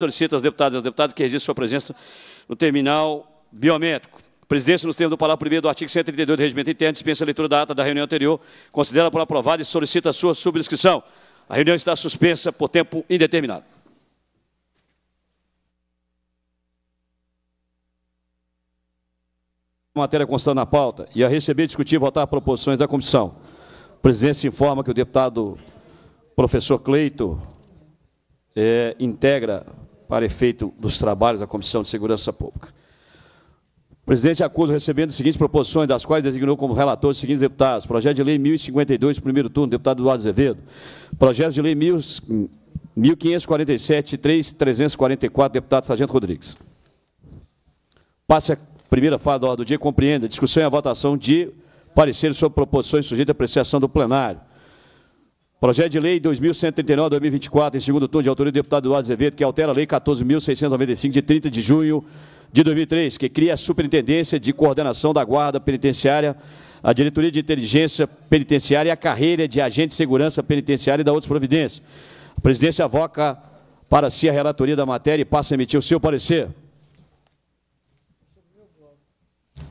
Solicito aos deputados e aos deputados que registrem sua presença no terminal biométrico. presidência, nos termos do parágrafo 1 do artigo 132 do Regimento Interno, dispensa a leitura da ata da reunião anterior, considera por aprovada e solicita a sua subscrição. A reunião está suspensa por tempo indeterminado. A matéria constando na pauta e a receber, discutir e votar proposições da comissão. A presidência informa que o deputado professor Cleito é, integra para efeito dos trabalhos da Comissão de Segurança Pública. O presidente acusa recebendo as seguintes proposições, das quais designou como relator os seguintes deputados. Projeto de Lei 1052, primeiro turno, deputado Eduardo Azevedo. Projeto de Lei 1547, 3344, deputado Sargento Rodrigues. Passe a primeira fase da ordem do dia, compreenda a discussão e a votação de pareceres sobre proposições sujeitas à apreciação do plenário. Projeto de Lei 2139-2024, em segundo turno, de autoria do deputado Eduardo Azevedo, que altera a Lei 14.695, de 30 de junho de 2003, que cria a Superintendência de Coordenação da Guarda Penitenciária, a Diretoria de Inteligência Penitenciária e a carreira de Agente de Segurança Penitenciária e da outras providências. A presidência avoca para si a relatoria da matéria e passa a emitir o seu parecer.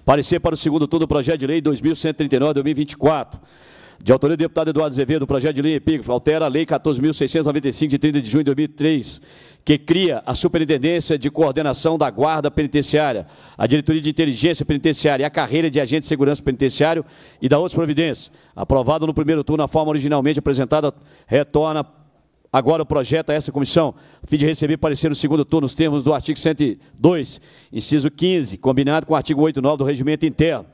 Parecer para o segundo turno do projeto de lei 2139-2024 de autoria do deputado Eduardo Azevedo, o projeto de lei epígrafe altera a Lei 14.695, de 30 de junho de 2003, que cria a Superintendência de Coordenação da Guarda Penitenciária, a Diretoria de Inteligência Penitenciária e a carreira de Agente de Segurança Penitenciário e da outras providências. Aprovado no primeiro turno, na forma originalmente apresentada, retorna agora o projeto a essa comissão, a fim de receber parecer no segundo turno, nos termos do artigo 102, inciso 15, combinado com o artigo 89 do Regimento Interno.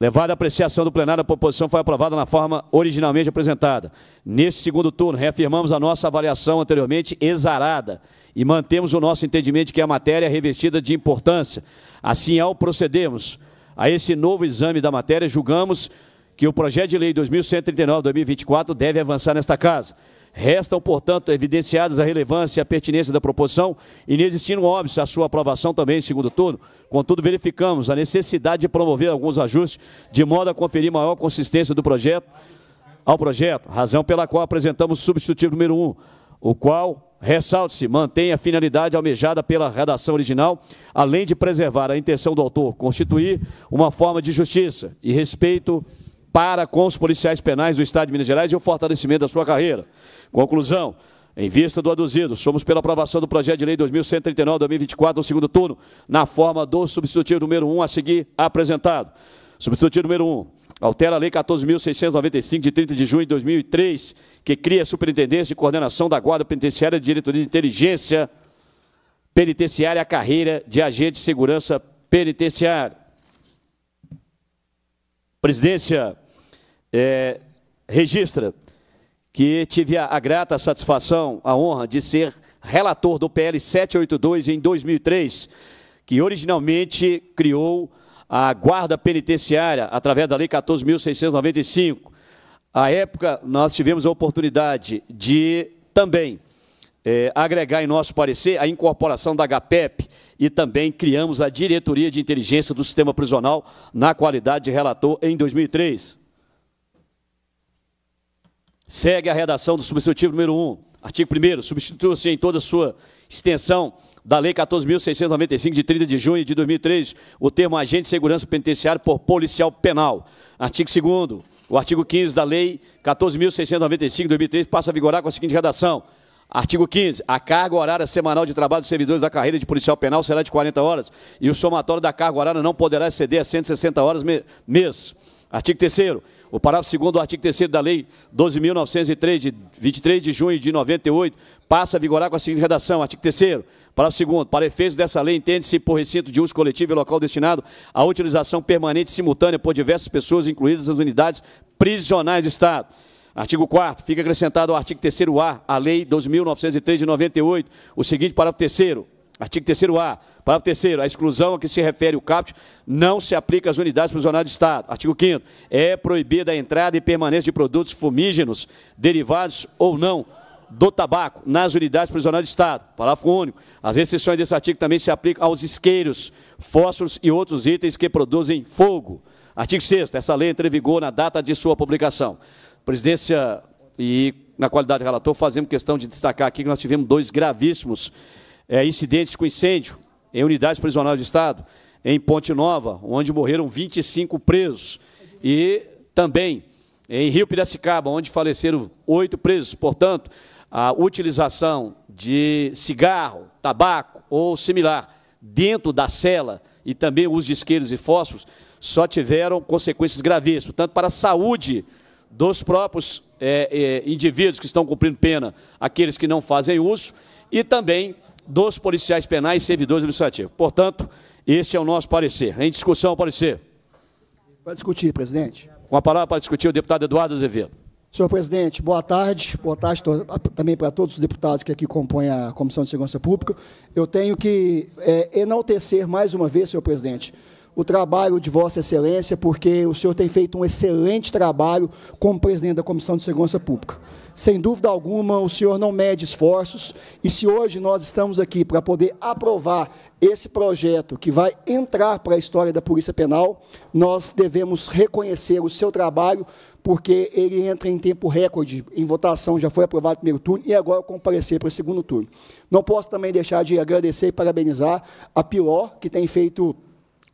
Levada à apreciação do plenário, a proposição foi aprovada na forma originalmente apresentada. Neste segundo turno, reafirmamos a nossa avaliação anteriormente exarada e mantemos o nosso entendimento de que a matéria é revestida de importância. Assim, ao procedermos a esse novo exame da matéria, julgamos que o projeto de lei 2139-2024 deve avançar nesta casa. Restam, portanto, evidenciadas a relevância e a pertinência da proposição, e inexistindo óbvio a sua aprovação também em segundo turno. Contudo, verificamos a necessidade de promover alguns ajustes de modo a conferir maior consistência do projeto ao projeto, razão pela qual apresentamos o substitutivo número 1, um, o qual, ressalte-se, mantém a finalidade almejada pela redação original, além de preservar a intenção do autor constituir uma forma de justiça e respeito para com os policiais penais do Estado de Minas Gerais e o fortalecimento da sua carreira. Conclusão. Em vista do aduzido, somos pela aprovação do projeto de lei 2139-2024, no segundo turno, na forma do substitutivo número 1 a seguir apresentado. Substitutivo número 1. Altera a Lei 14.695, de 30 de junho de 2003, que cria a Superintendência de Coordenação da Guarda Penitenciária e Diretoria de Inteligência Penitenciária, a carreira de agente de segurança penitenciária presidência é, registra que tive a, a, grata satisfação, a honra de ser relator do PL 782 em 2003, que originalmente criou a Guarda Penitenciária através da Lei 14.695. À época, nós tivemos a oportunidade de também é, agregar em nosso parecer a incorporação da HPEP e também criamos a Diretoria de Inteligência do Sistema Prisional na qualidade de relator em 2003. Segue a redação do substitutivo número 1. Artigo 1 substitua-se em toda a sua extensão da Lei 14.695, de 30 de junho de 2003, o termo agente de segurança penitenciária por policial penal. Artigo 2 o artigo 15 da Lei 14.695, de 2003, passa a vigorar com a seguinte redação. Artigo 15. A carga horária semanal de trabalho dos servidores da carreira de policial penal será de 40 horas e o somatório da carga horária não poderá exceder a 160 horas mês. Artigo 3 o parágrafo 2 do artigo 3 da Lei 12.903, de 23 de junho de 98, passa a vigorar com a seguinte redação. Artigo 3 parágrafo 2 para efeitos dessa lei, entende-se por recinto de uso coletivo e local destinado à utilização permanente e simultânea por diversas pessoas, incluídas as unidades prisionais do Estado. Artigo 4 fica acrescentado ao artigo 3 a a Lei 12.903 de 98, o seguinte parágrafo 3 Artigo 3 a parágrafo 3 a exclusão a que se refere o caput não se aplica às unidades prisionais de Estado. Artigo 5 é proibida a entrada e permanência de produtos fumígenos, derivados ou não, do tabaco nas unidades prisionais de Estado. Parágrafo único. As restrições desse artigo também se aplicam aos isqueiros, fósforos e outros itens que produzem fogo. Artigo 6 essa lei entra em vigor na data de sua publicação. Presidência e na qualidade de relator, fazemos questão de destacar aqui que nós tivemos dois gravíssimos é, incidentes com incêndio em unidades prisionais do Estado, em Ponte Nova, onde morreram 25 presos, e também em Rio Piracicaba, onde faleceram oito presos. Portanto, a utilização de cigarro, tabaco ou similar dentro da cela e também o uso de isqueiros e fósforos só tiveram consequências gravíssimas, tanto para a saúde dos próprios é, é, indivíduos que estão cumprindo pena, aqueles que não fazem uso, e também dos policiais penais e servidores administrativos. Portanto, este é o nosso parecer. Em discussão, parecer. Para discutir, presidente. Com a palavra para discutir o deputado Eduardo Azevedo. Senhor presidente, boa tarde. Boa tarde também para todos os deputados que aqui compõem a Comissão de Segurança Pública. Eu tenho que é, enaltecer mais uma vez, senhor presidente, o trabalho de Vossa Excelência, porque o senhor tem feito um excelente trabalho como presidente da Comissão de Segurança Pública. Sem dúvida alguma, o senhor não mede esforços, e se hoje nós estamos aqui para poder aprovar esse projeto que vai entrar para a história da Polícia Penal, nós devemos reconhecer o seu trabalho, porque ele entra em tempo recorde, em votação já foi aprovado o primeiro turno, e agora comparecer para o segundo turno. Não posso também deixar de agradecer e parabenizar a PILO, que tem feito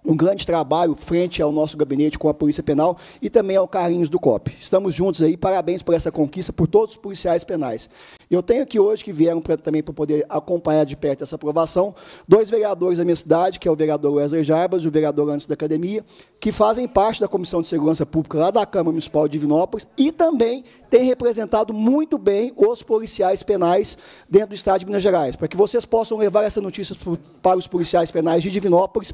um grande trabalho frente ao nosso gabinete com a Polícia Penal e também ao Carlinhos do COP. Estamos juntos aí, parabéns por essa conquista, por todos os policiais penais. Eu tenho aqui hoje, que vieram pra, também para poder acompanhar de perto essa aprovação, dois vereadores da minha cidade, que é o vereador Wesley Jarbas e o vereador antes da academia, que fazem parte da Comissão de Segurança Pública lá da Câmara Municipal de Divinópolis e também têm representado muito bem os policiais penais dentro do Estado de Minas Gerais, para que vocês possam levar essa notícia para os policiais penais de Divinópolis.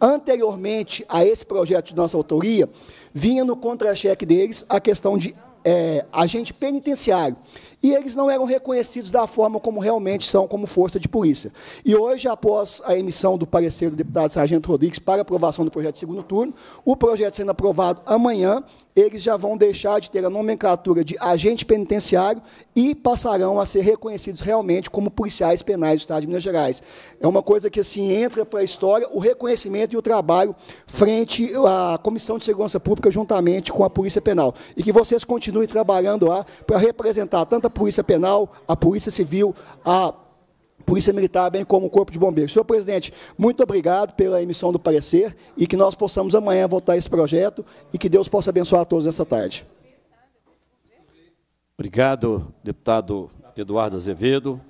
Anteriormente a esse projeto de nossa autoria, vinha no contra-cheque deles a questão de é, agente penitenciário e eles não eram reconhecidos da forma como realmente são, como força de polícia. E hoje, após a emissão do parecer do deputado Sargento Rodrigues para aprovação do projeto de segundo turno, o projeto sendo aprovado amanhã, eles já vão deixar de ter a nomenclatura de agente penitenciário e passarão a ser reconhecidos realmente como policiais penais do Estado de Minas Gerais. É uma coisa que assim entra para a história o reconhecimento e o trabalho frente à Comissão de Segurança Pública juntamente com a Polícia Penal e que vocês continuem trabalhando lá para representar tanto a Polícia Penal, a Polícia Civil, a Polícia Militar, bem como o Corpo de Bombeiros. Senhor presidente, muito obrigado pela emissão do parecer e que nós possamos amanhã votar esse projeto e que Deus possa abençoar a todos nessa tarde. Obrigado, deputado Eduardo Azevedo.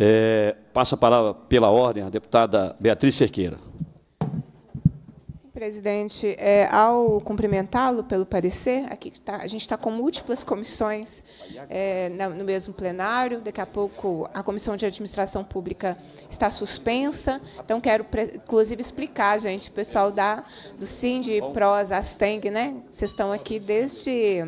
É, passa a palavra pela ordem a deputada Beatriz Cerqueira. Presidente, é, ao cumprimentá-lo pelo parecer, aqui tá, a gente está com múltiplas comissões é, no mesmo plenário. Daqui a pouco a comissão de administração pública está suspensa. Então quero, inclusive, explicar, gente, o pessoal da do Sind, Pros, Asteng, né? Vocês estão aqui desde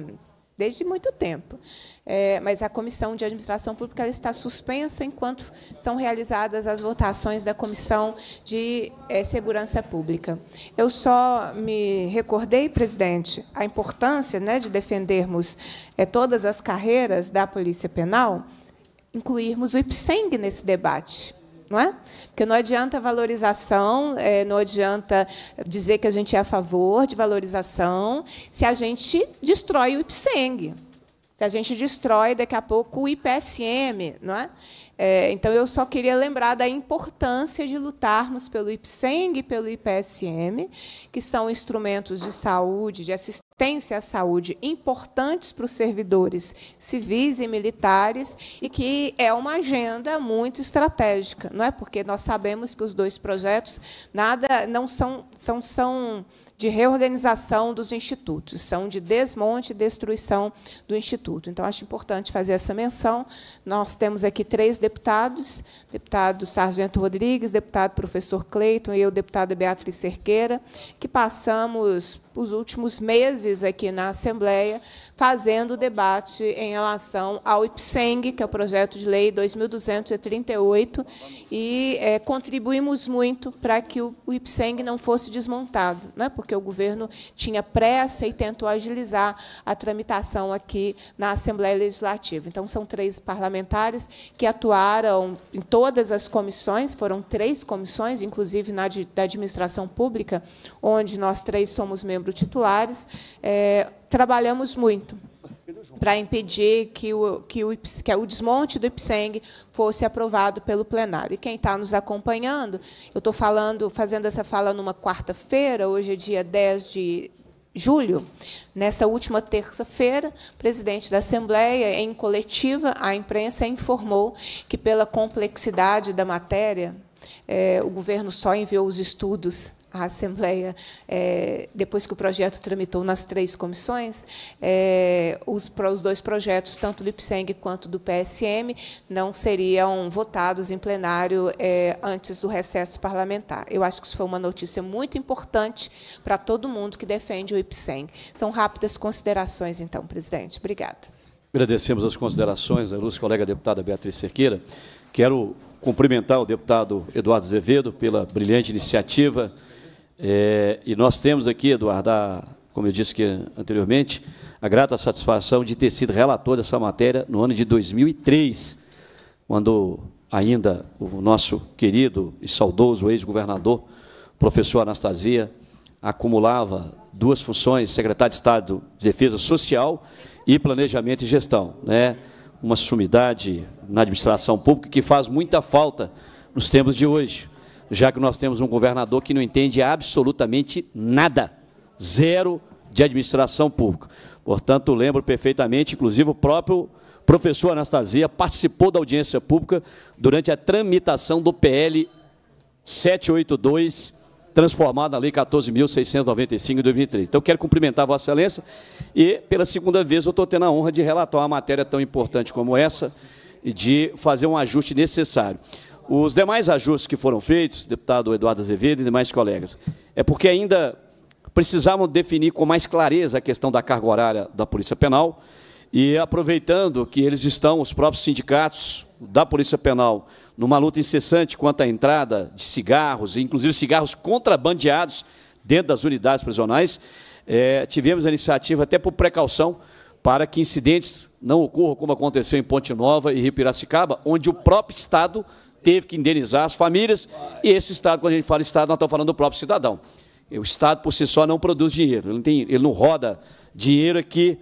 desde muito tempo. É, mas a Comissão de Administração Pública está suspensa enquanto são realizadas as votações da Comissão de é, Segurança Pública. Eu só me recordei, presidente, a importância né, de defendermos é, todas as carreiras da Polícia Penal, incluirmos o IPSENG nesse debate não é? Porque não adianta valorização, é, não adianta dizer que a gente é a favor de valorização se a gente destrói o IPSENG, se a gente destrói daqui a pouco o IPSM, não é? é? então, eu só queria lembrar da importância de lutarmos pelo IPSENG e pelo IPSM, que são instrumentos de saúde, de assistência assistência à saúde importantes para os servidores civis e militares e que é uma agenda muito estratégica, não é? Porque nós sabemos que os dois projetos nada não são são são de reorganização dos institutos, são de desmonte e destruição do instituto. Então, acho importante fazer essa menção. Nós temos aqui três deputados: deputado Sargento Rodrigues, deputado professor Cleiton e eu, deputada Beatriz Cerqueira, que passamos os últimos meses aqui na Assembleia fazendo o debate em relação ao IPSENG, que é o projeto de lei 2238, e é, contribuímos muito para que o, o IPSENG não fosse desmontado, né, porque o governo tinha pressa e tentou agilizar a tramitação aqui na Assembleia Legislativa. Então, são três parlamentares que atuaram em todas as comissões, foram três comissões, inclusive na de, da administração pública, onde nós três somos membros titulares. É, trabalhamos muito para impedir que o, que, o, que o desmonte do IPSENG fosse aprovado pelo plenário. E quem está nos acompanhando, eu estou falando, fazendo essa fala numa quarta-feira, hoje é dia 10 de julho, nessa última terça-feira, o presidente da Assembleia, em coletiva, a imprensa informou que, pela complexidade da matéria, é, o governo só enviou os estudos a Assembleia, é, depois que o projeto tramitou nas três comissões, é, os, para os dois projetos, tanto do IPSENG quanto do PSM, não seriam votados em plenário é, antes do recesso parlamentar. Eu acho que isso foi uma notícia muito importante para todo mundo que defende o IPSENG. São rápidas considerações, então, presidente. Obrigada. Agradecemos as considerações a nossa colega deputada Beatriz Cerqueira. Quero cumprimentar o deputado Eduardo Azevedo pela brilhante iniciativa é, e nós temos aqui, Eduardo, a, como eu disse anteriormente, a grata satisfação de ter sido relator dessa matéria no ano de 2003, quando ainda o nosso querido e saudoso ex-governador, professor Anastasia, acumulava duas funções, secretário de Estado de Defesa Social e Planejamento e Gestão. Né? Uma sumidade na administração pública que faz muita falta nos tempos de hoje já que nós temos um governador que não entende absolutamente nada, zero de administração pública. Portanto, lembro perfeitamente, inclusive o próprio professor Anastasia participou da audiência pública durante a tramitação do PL 782, transformado na Lei 14.695 de 2003. Então, quero cumprimentar Vossa Excelência e, pela segunda vez, eu estou tendo a honra de relatar uma matéria tão importante como essa e de fazer um ajuste necessário. Os demais ajustes que foram feitos, deputado Eduardo Azevedo e demais colegas, é porque ainda precisavam definir com mais clareza a questão da carga horária da Polícia Penal e aproveitando que eles estão, os próprios sindicatos da Polícia Penal, numa luta incessante quanto à entrada de cigarros, inclusive cigarros contrabandeados dentro das unidades prisionais, é, tivemos a iniciativa até por precaução para que incidentes não ocorram como aconteceu em Ponte Nova e Rio Piracicaba, onde o próprio Estado teve que indenizar as famílias, e esse Estado, quando a gente fala Estado, nós estamos falando do próprio cidadão. O Estado, por si só, não produz dinheiro, ele não, tem, ele não roda dinheiro aqui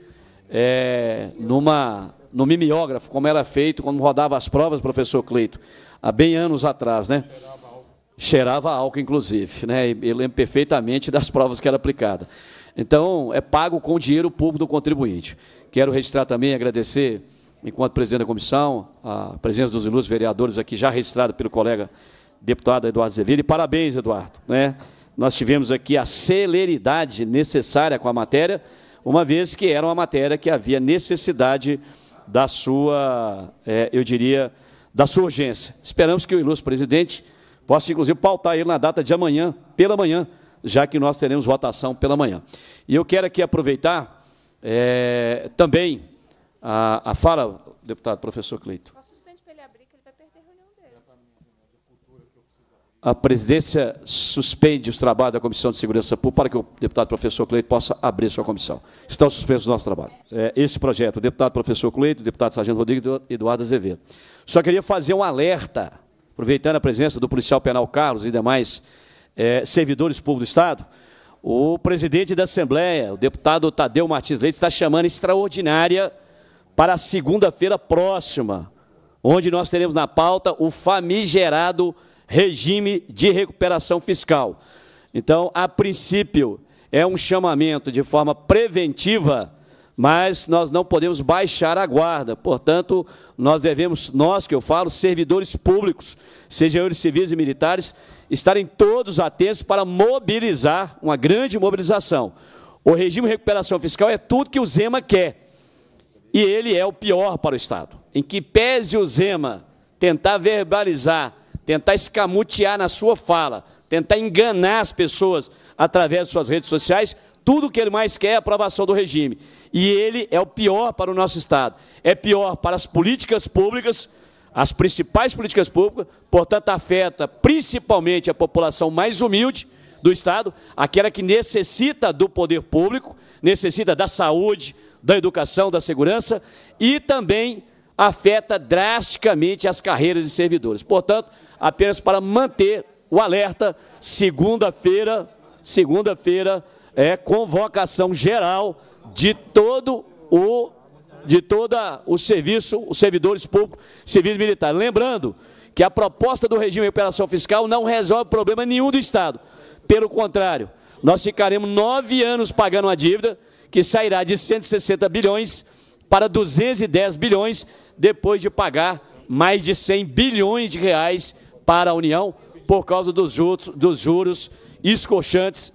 é, numa, no mimeógrafo, como era feito quando rodava as provas, professor Cleito, há bem anos atrás, né? Cheirava álcool, inclusive, né? Eu lembro perfeitamente das provas que era aplicada. Então, é pago com dinheiro público do contribuinte. Quero registrar também, agradecer enquanto presidente da comissão, a presença dos ilustres vereadores aqui já registrada pelo colega deputado Eduardo E Parabéns, Eduardo. Né? Nós tivemos aqui a celeridade necessária com a matéria, uma vez que era uma matéria que havia necessidade da sua, é, eu diria, da sua urgência. Esperamos que o ilustre presidente possa, inclusive, pautar ele na data de amanhã, pela manhã, já que nós teremos votação pela manhã. E eu quero aqui aproveitar é, também a, a fala, deputado professor Cleito. A presidência suspende os trabalhos da Comissão de Segurança Pública para que o deputado professor Cleito possa abrir sua comissão. Estão suspensos os nossos trabalhos. É, esse projeto, o deputado professor Cleito, o deputado sargento Rodrigues e Eduardo Azevedo. Só queria fazer um alerta, aproveitando a presença do policial penal Carlos e demais é, servidores públicos do Estado, o presidente da Assembleia, o deputado Tadeu Martins Leite, está chamando extraordinária para a segunda-feira próxima, onde nós teremos na pauta o famigerado regime de recuperação fiscal. Então, a princípio, é um chamamento de forma preventiva, mas nós não podemos baixar a guarda. Portanto, nós devemos, nós que eu falo, servidores públicos, sejam eles civis e militares, estarem todos atentos para mobilizar uma grande mobilização. O regime de recuperação fiscal é tudo que o Zema quer e ele é o pior para o Estado. Em que pese o Zema tentar verbalizar, tentar escamutear na sua fala, tentar enganar as pessoas através de suas redes sociais, tudo que ele mais quer é a aprovação do regime. E ele é o pior para o nosso Estado. É pior para as políticas públicas, as principais políticas públicas, portanto, afeta principalmente a população mais humilde do Estado, aquela que necessita do poder público, necessita da saúde, da educação, da segurança e também afeta drasticamente as carreiras de servidores. Portanto, apenas para manter o alerta, segunda-feira, segunda-feira é convocação geral de todo o de toda o serviço, os servidores públicos, serviço militar. Lembrando que a proposta do regime de operação fiscal não resolve problema nenhum do Estado. Pelo contrário, nós ficaremos nove anos pagando uma dívida que sairá de 160 bilhões para 210 bilhões, depois de pagar mais de 100 bilhões de reais para a União por causa dos juros, dos juros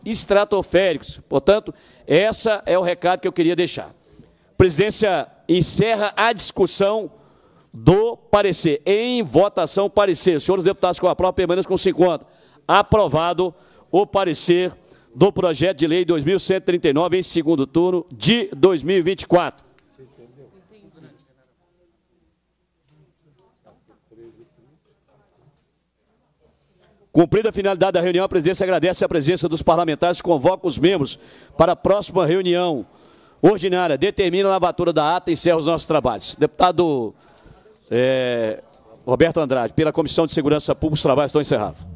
estratosféricos. Portanto, essa é o recado que eu queria deixar. A presidência encerra a discussão do parecer. Em votação, parecer. senhores deputados com a aprovo permaneçam com 50. Aprovado o parecer do projeto de lei 2139 em segundo turno de 2024. Cumprida a finalidade da reunião, a presidência agradece a presença dos parlamentares e convoca os membros para a próxima reunião ordinária. Determina a lavatura da ata e encerra os nossos trabalhos. Deputado é, Roberto Andrade, pela Comissão de Segurança Pública, os trabalhos estão encerrados.